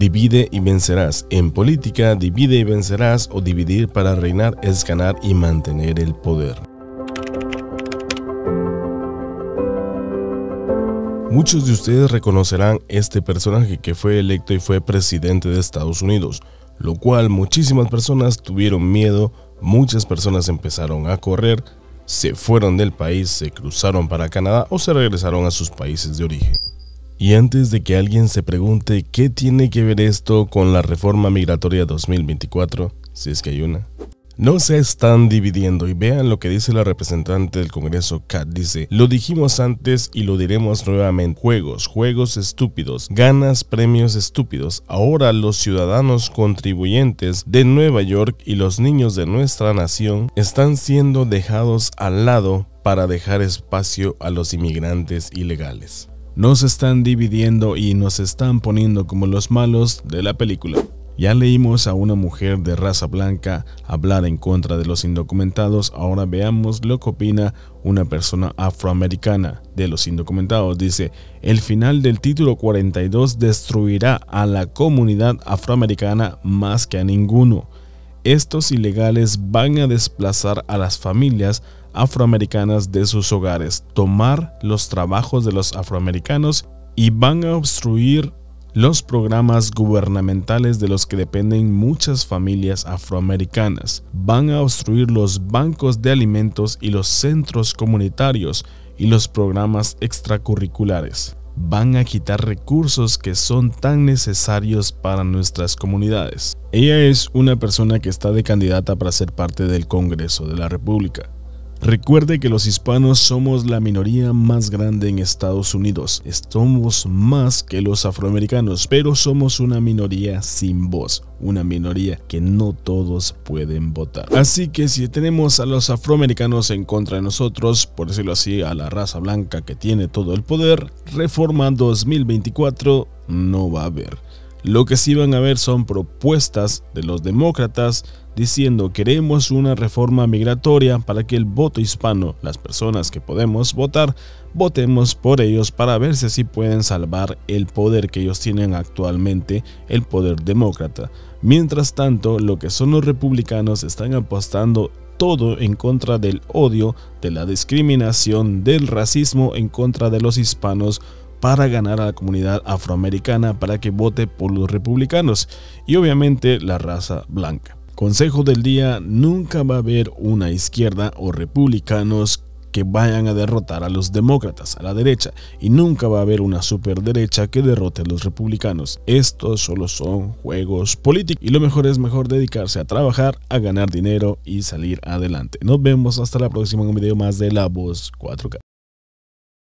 Divide y vencerás. En política, divide y vencerás o dividir para reinar es ganar y mantener el poder. Muchos de ustedes reconocerán este personaje que fue electo y fue presidente de Estados Unidos, lo cual muchísimas personas tuvieron miedo, muchas personas empezaron a correr, se fueron del país, se cruzaron para Canadá o se regresaron a sus países de origen. Y antes de que alguien se pregunte qué tiene que ver esto con la reforma migratoria 2024, si es que hay una, no se están dividiendo y vean lo que dice la representante del Congreso, Kat, dice, lo dijimos antes y lo diremos nuevamente, juegos, juegos estúpidos, ganas premios estúpidos, ahora los ciudadanos contribuyentes de Nueva York y los niños de nuestra nación están siendo dejados al lado para dejar espacio a los inmigrantes ilegales. Nos están dividiendo y nos están poniendo como los malos de la película. Ya leímos a una mujer de raza blanca hablar en contra de los indocumentados, ahora veamos lo que opina una persona afroamericana de los indocumentados. Dice, el final del título 42 destruirá a la comunidad afroamericana más que a ninguno. Estos ilegales van a desplazar a las familias afroamericanas de sus hogares, tomar los trabajos de los afroamericanos y van a obstruir los programas gubernamentales de los que dependen muchas familias afroamericanas. Van a obstruir los bancos de alimentos y los centros comunitarios y los programas extracurriculares. Van a quitar recursos que son tan necesarios para nuestras comunidades. Ella es una persona que está de candidata para ser parte del Congreso de la República. Recuerde que los hispanos somos la minoría más grande en Estados Unidos. Estamos más que los afroamericanos, pero somos una minoría sin voz, una minoría que no todos pueden votar. Así que si tenemos a los afroamericanos en contra de nosotros, por decirlo así, a la raza blanca que tiene todo el poder, Reforma 2024 no va a haber. Lo que sí van a ver son propuestas de los demócratas diciendo queremos una reforma migratoria para que el voto hispano, las personas que podemos votar, votemos por ellos para ver si pueden salvar el poder que ellos tienen actualmente, el poder demócrata. Mientras tanto, lo que son los republicanos están apostando todo en contra del odio, de la discriminación, del racismo en contra de los hispanos para ganar a la comunidad afroamericana para que vote por los republicanos y obviamente la raza blanca. Consejo del día, nunca va a haber una izquierda o republicanos que vayan a derrotar a los demócratas, a la derecha, y nunca va a haber una superderecha que derrote a los republicanos. Estos solo son juegos políticos y lo mejor es mejor dedicarse a trabajar, a ganar dinero y salir adelante. Nos vemos hasta la próxima en un video más de La Voz 4K.